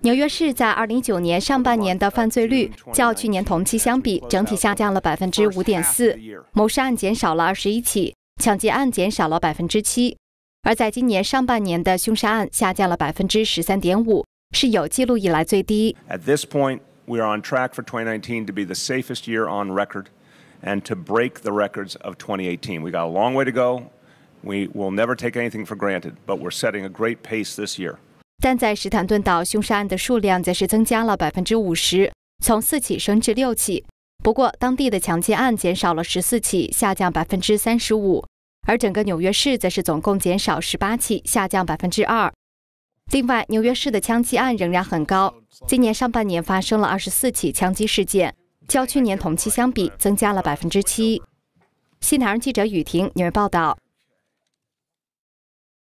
纽约市在二零一九年上半年的犯罪率，较去年同期相比，整体下降了百分之五点四。谋杀案减少了二十一起，抢劫案减少了百分之七。而在今年上半年的凶杀案下降了百分之十三点五，是有记录以来最低。At this point, we are on track for 2019 to be the safest year on record, and to break the records of 2018. We got a long way to go. We will never take anything for granted, but we're setting a great pace this year. 但在史坦顿岛凶杀案的数量则是增加了百分之五十，从四起升至六起。不过，当地的强奸案减少了十四起，下降百分之三十五。而整个纽约市则是总共减少十八起，下降百分之二。另外，纽约市的枪击案仍然很高，今年上半年发生了二十四起枪击事件，较去年同期相比增加了百分之七。新南人记者雨婷，纽约报道。